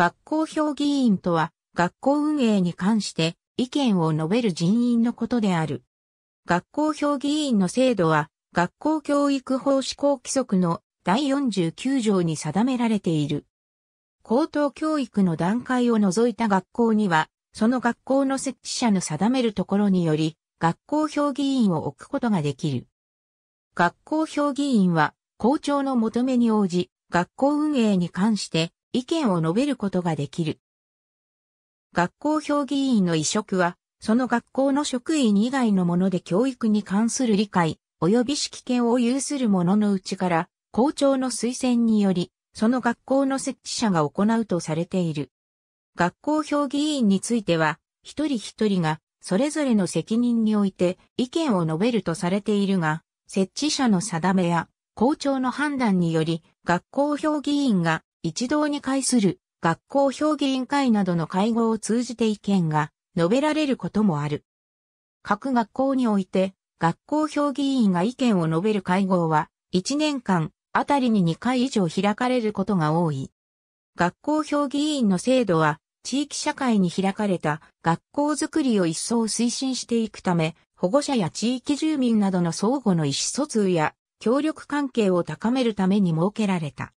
学校評議員とは、学校運営に関して意見を述べる人員のことである。学校評議員の制度は、学校教育法施行規則の第49条に定められている。高等教育の段階を除いた学校には、その学校の設置者の定めるところにより、学校評議員を置くことができる。学校評議員は、校長の求めに応じ、学校運営に関して意見を述べることができる。学校評議員の委嘱は、その学校の職員以外のもので教育に関する理解、及び識見を有する者のうちから、校長の推薦により、その学校の設置者が行うとされている。学校評議員については、一人一人が、それぞれの責任において意見を述べるとされているが、設置者の定めや校長の判断により、学校評議員が一堂に会する学校評議員会などの会合を通じて意見が述べられることもある。各学校において、学校評議員が意見を述べる会合は、1年間あたりに2回以上開かれることが多い。学校評議員の制度は、地域社会に開かれた学校づくりを一層推進していくため、保護者や地域住民などの相互の意思疎通や協力関係を高めるために設けられた。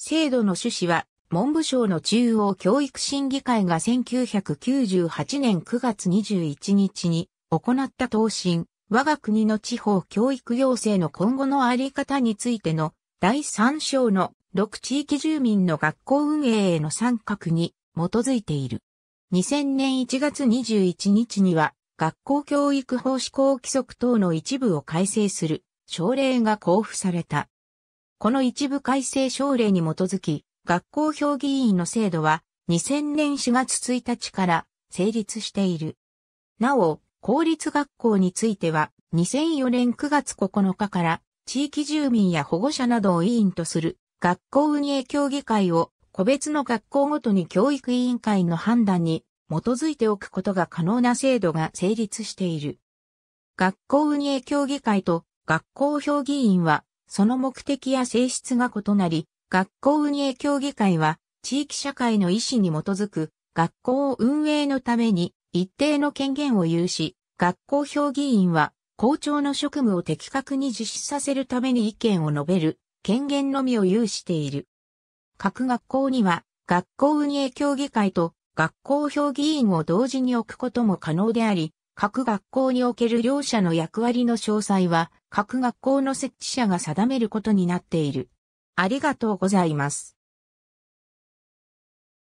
制度の趣旨は、文部省の中央教育審議会が1998年9月21日に行った答申、我が国の地方教育要請の今後のあり方についての第3章の6地域住民の学校運営への参画に基づいている。2000年1月21日には学校教育法施行規則等の一部を改正する省令が交付された。この一部改正省令に基づき、学校評議員の制度は2000年4月1日から成立している。なお、公立学校については2004年9月9日から地域住民や保護者などを委員とする学校運営協議会を個別の学校ごとに教育委員会の判断に基づいておくことが可能な制度が成立している。学校運営協議会と学校評議員はその目的や性質が異なり、学校運営協議会は、地域社会の意思に基づく、学校運営のために、一定の権限を有し、学校評議員は、校長の職務を的確に実施させるために意見を述べる、権限のみを有している。各学校には、学校運営協議会と学校評議員を同時に置くことも可能であり、各学校における両者の役割の詳細は、各学校の設置者が定めることになっている。ありがとうございます。